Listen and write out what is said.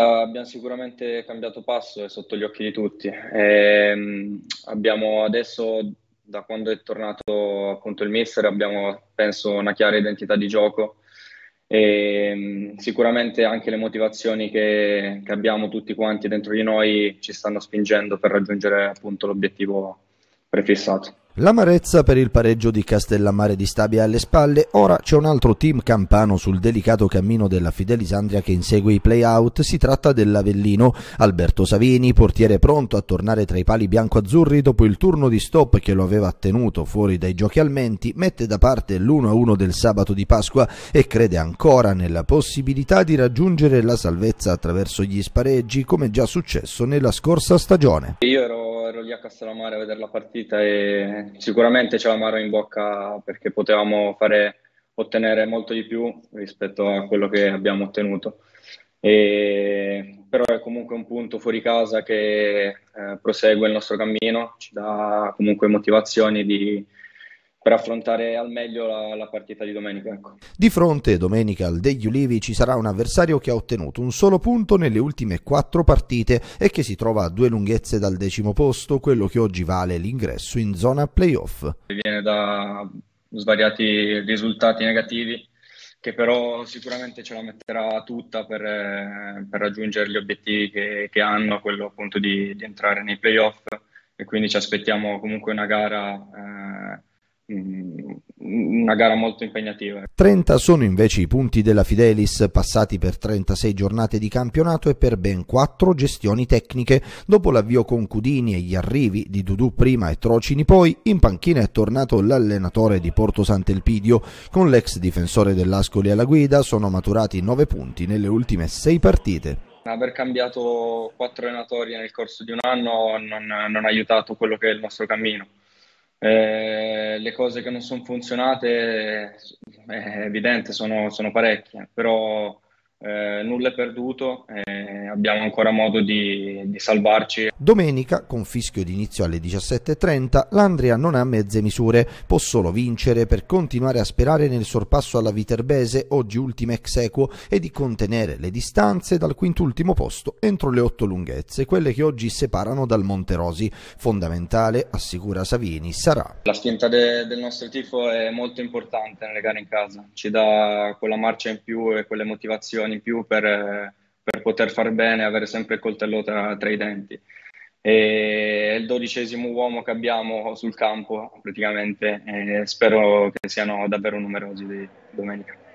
Abbiamo sicuramente cambiato passo, e sotto gli occhi di tutti. E ehm, abbiamo adesso, da quando è tornato appunto il mister, abbiamo penso una chiara identità di gioco e ehm, sicuramente anche le motivazioni che, che abbiamo tutti quanti dentro di noi ci stanno spingendo per raggiungere appunto l'obiettivo prefissato. L'amarezza per il pareggio di Castellammare di Stabia alle spalle, ora c'è un altro team campano sul delicato cammino della Fidelisandria che insegue i playout, si tratta dell'Avellino. Alberto Savini, portiere pronto a tornare tra i pali bianco-azzurri dopo il turno di stop che lo aveva tenuto fuori dai giochi al Menti, mette da parte l'1-1 del sabato di Pasqua e crede ancora nella possibilità di raggiungere la salvezza attraverso gli spareggi come già successo nella scorsa stagione. Io ero lì a Castellammare a vedere la partita e sicuramente c'è l'amaro in bocca perché potevamo fare, ottenere molto di più rispetto a quello che abbiamo ottenuto. E, però è comunque un punto fuori casa che eh, prosegue il nostro cammino, ci dà comunque motivazioni di, per affrontare al meglio la, la partita di domenica. Ecco. Di fronte domenica al degli Ulivi ci sarà un avversario che ha ottenuto un solo punto nelle ultime quattro partite e che si trova a due lunghezze dal decimo posto, quello che oggi vale l'ingresso in zona playoff. Viene da svariati risultati negativi che però sicuramente ce la metterà tutta per, eh, per raggiungere gli obiettivi che, che, hanno, quello appunto di, di entrare nei playoff e quindi ci aspettiamo comunque una gara eh, una gara molto impegnativa. 30 sono invece i punti della Fidelis passati per 36 giornate di campionato e per ben 4 gestioni tecniche. Dopo l'avvio con Cudini e gli arrivi di Dudù prima e Trocini poi, in panchina è tornato l'allenatore di Porto Sant'Elpidio. Con l'ex difensore dell'Ascoli alla guida sono maturati 9 punti nelle ultime 6 partite aver cambiato 4 allenatori nel corso di un anno non, non, ha aiutato quello che è il nostro cammino. Eh, le cose che non sono funzionate, eh, è evidente, sono, sono parecchie, però eh, nulla è perduto, eh, abbiamo ancora modo di, di, salvarci. Domenica, con fischio d'inizio alle 17.30, l'Andria non ha mezze misure, può solo vincere per continuare a sperare nel sorpasso alla Viterbese, oggi ultima ex equo, e di contenere le distanze dal quintultimo posto entro le otto lunghezze, quelle che oggi separano dal Monterosi. Fondamentale, assicura Savini, sarà. La spinta de, del nostro tifo è molto importante nelle gare in casa, ci dà quella marcia in più e quelle motivazioni motivazione in più per, per poter far bene, avere sempre il coltello tra, tra i denti. E è il dodicesimo uomo che abbiamo sul campo praticamente e spero che siano davvero numerosi di domenica.